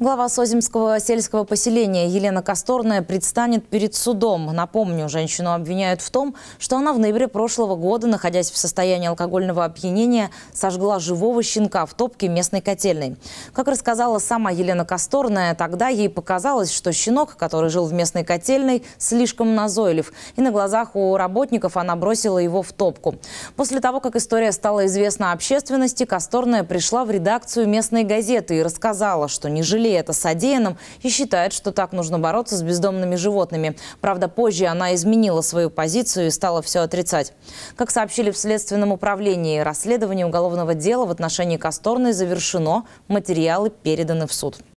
Глава Соземского сельского поселения Елена Косторная предстанет перед судом. Напомню, женщину обвиняют в том, что она в ноябре прошлого года, находясь в состоянии алкогольного опьянения, сожгла живого щенка в топке местной котельной. Как рассказала сама Елена Косторная, тогда ей показалось, что щенок, который жил в местной котельной, слишком назойлив. И на глазах у работников она бросила его в топку. После того, как история стала известна общественности, Косторная пришла в редакцию местной газеты и рассказала, что не жалеет это содеянном и считает, что так нужно бороться с бездомными животными. Правда, позже она изменила свою позицию и стала все отрицать. Как сообщили в Следственном управлении, расследование уголовного дела в отношении Касторной завершено, материалы переданы в суд.